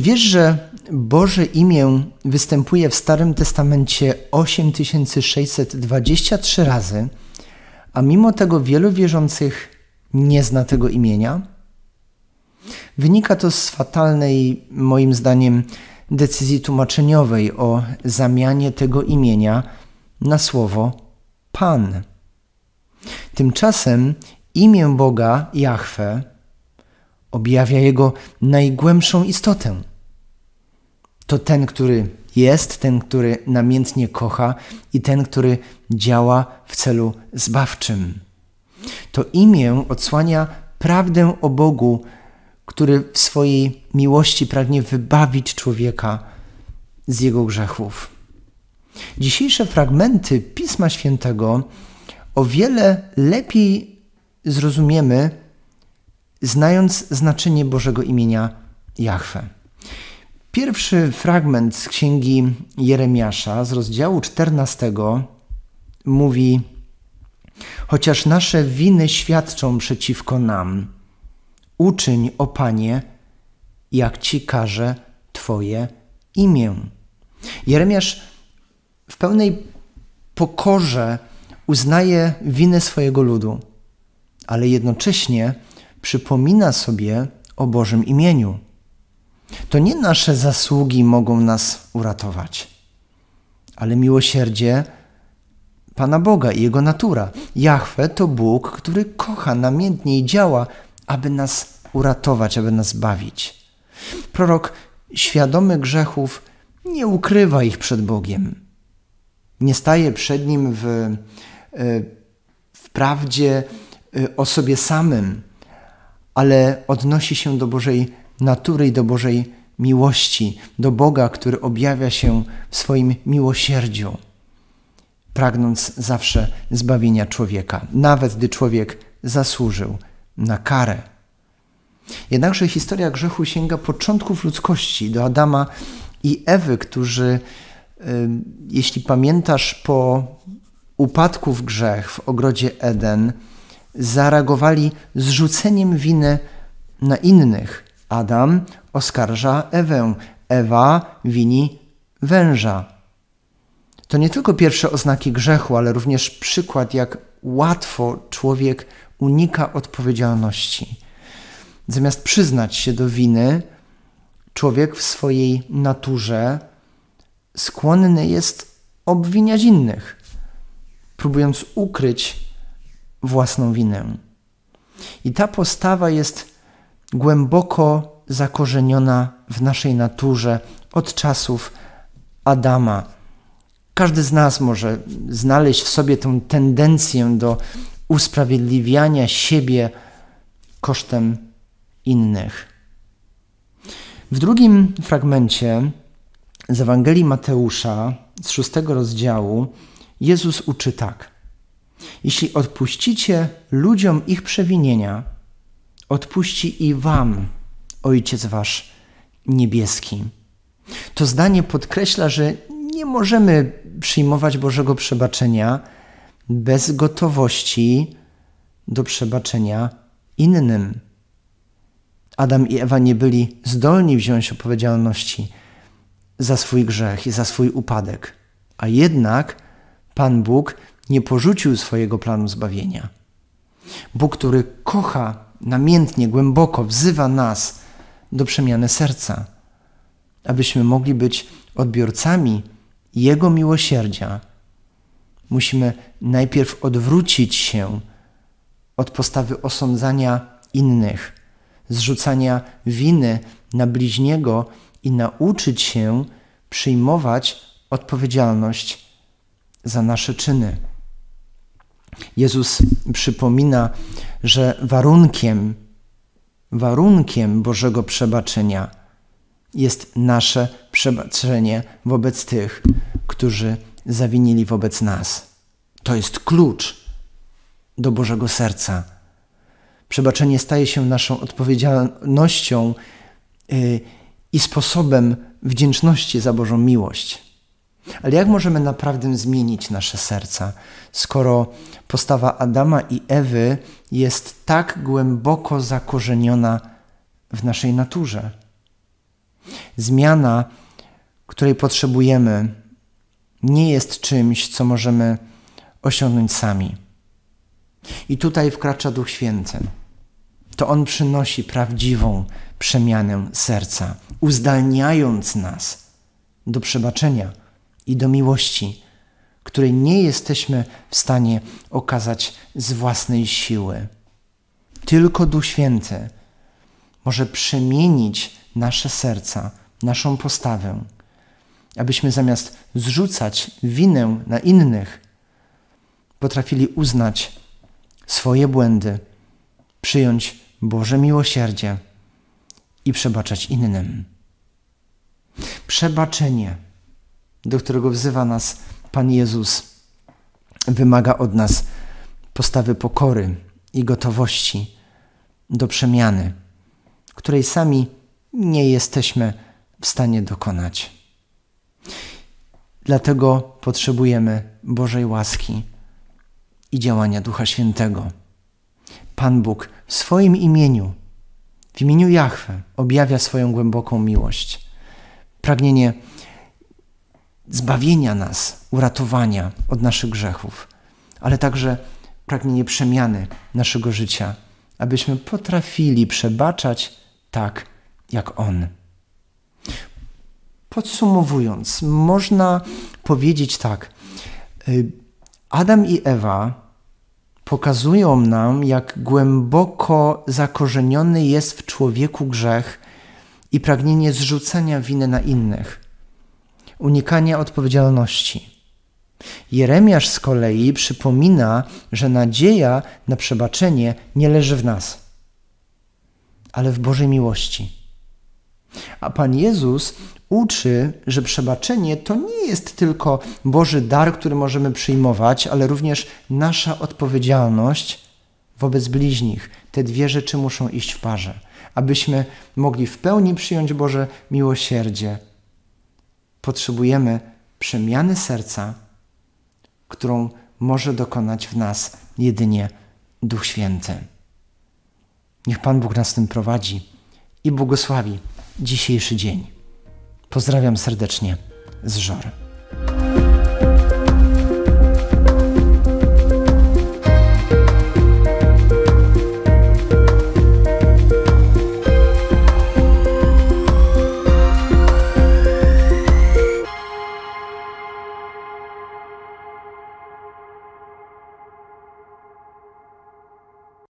Czy wiesz, że Boże imię występuje w Starym Testamencie 8623 razy, a mimo tego wielu wierzących nie zna tego imienia? Wynika to z fatalnej, moim zdaniem, decyzji tłumaczeniowej o zamianie tego imienia na słowo Pan. Tymczasem imię Boga, Jahwe, objawia jego najgłębszą istotę – to ten, który jest, ten, który namiętnie kocha i ten, który działa w celu zbawczym. To imię odsłania prawdę o Bogu, który w swojej miłości pragnie wybawić człowieka z jego grzechów. Dzisiejsze fragmenty Pisma Świętego o wiele lepiej zrozumiemy, znając znaczenie Bożego imienia Jahwe. Pierwszy fragment z księgi Jeremiasza z rozdziału 14 mówi: Chociaż nasze winy świadczą przeciwko nam, uczyń, o Panie, jak ci każe Twoje imię. Jeremiasz w pełnej pokorze uznaje winę swojego ludu, ale jednocześnie przypomina sobie o Bożym imieniu. To nie nasze zasługi mogą nas uratować, ale miłosierdzie Pana Boga i Jego natura. Jahwe to Bóg, który kocha namiętnie i działa, aby nas uratować, aby nas bawić. Prorok świadomy grzechów nie ukrywa ich przed Bogiem. Nie staje przed Nim w, e, w prawdzie e, o sobie samym, ale odnosi się do Bożej natury i do Bożej miłości, do Boga, który objawia się w swoim miłosierdziu, pragnąc zawsze zbawienia człowieka, nawet gdy człowiek zasłużył na karę. Jednakże historia grzechu sięga początków ludzkości, do Adama i Ewy, którzy, jeśli pamiętasz, po upadku w grzech w ogrodzie Eden, zareagowali zrzuceniem winy na innych – Adam oskarża Ewę, Ewa wini węża. To nie tylko pierwsze oznaki grzechu, ale również przykład, jak łatwo człowiek unika odpowiedzialności. Zamiast przyznać się do winy, człowiek w swojej naturze skłonny jest obwiniać innych, próbując ukryć własną winę. I ta postawa jest głęboko zakorzeniona w naszej naturze od czasów Adama. Każdy z nas może znaleźć w sobie tę tendencję do usprawiedliwiania siebie kosztem innych. W drugim fragmencie z Ewangelii Mateusza z szóstego rozdziału Jezus uczy tak: Jeśli odpuścicie ludziom ich przewinienia, odpuści i wam, Ojciec Wasz Niebieski. To zdanie podkreśla, że nie możemy przyjmować Bożego przebaczenia bez gotowości do przebaczenia innym. Adam i Ewa nie byli zdolni wziąć odpowiedzialności za swój grzech i za swój upadek, a jednak Pan Bóg nie porzucił swojego planu zbawienia. Bóg, który kocha namiętnie, głęboko wzywa nas do przemiany serca, abyśmy mogli być odbiorcami Jego miłosierdzia. Musimy najpierw odwrócić się od postawy osądzania innych, zrzucania winy na bliźniego i nauczyć się przyjmować odpowiedzialność za nasze czyny. Jezus przypomina że warunkiem, warunkiem Bożego przebaczenia jest nasze przebaczenie wobec tych, którzy zawinili wobec nas. To jest klucz do Bożego serca. Przebaczenie staje się naszą odpowiedzialnością yy, i sposobem wdzięczności za Bożą miłość. Ale jak możemy naprawdę zmienić nasze serca, skoro postawa Adama i Ewy jest tak głęboko zakorzeniona w naszej naturze? Zmiana, której potrzebujemy, nie jest czymś, co możemy osiągnąć sami. I tutaj wkracza Duch Święty. To On przynosi prawdziwą przemianę serca, uzdalniając nas do przebaczenia i do miłości, której nie jesteśmy w stanie okazać z własnej siły. Tylko Duch Święty może przemienić nasze serca, naszą postawę, abyśmy zamiast zrzucać winę na innych, potrafili uznać swoje błędy, przyjąć Boże miłosierdzie i przebaczać innym. Przebaczenie do którego wzywa nas Pan Jezus, wymaga od nas postawy pokory i gotowości do przemiany, której sami nie jesteśmy w stanie dokonać. Dlatego potrzebujemy Bożej łaski i działania Ducha Świętego. Pan Bóg w swoim imieniu, w imieniu Jahwe, objawia swoją głęboką miłość, pragnienie zbawienia nas, uratowania od naszych grzechów, ale także pragnienie przemiany naszego życia, abyśmy potrafili przebaczać tak, jak On. Podsumowując, można powiedzieć tak: Adam i Ewa pokazują nam, jak głęboko zakorzeniony jest w człowieku grzech i pragnienie zrzucania winy na innych unikania odpowiedzialności. Jeremiasz z kolei przypomina, że nadzieja na przebaczenie nie leży w nas, ale w Bożej miłości. A Pan Jezus uczy, że przebaczenie to nie jest tylko Boży dar, który możemy przyjmować, ale również nasza odpowiedzialność wobec bliźnich. Te dwie rzeczy muszą iść w parze, abyśmy mogli w pełni przyjąć Boże miłosierdzie potrzebujemy przemiany serca, którą może dokonać w nas jedynie Duch Święty. Niech Pan Bóg nas tym prowadzi i błogosławi dzisiejszy dzień. Pozdrawiam serdecznie z Żor.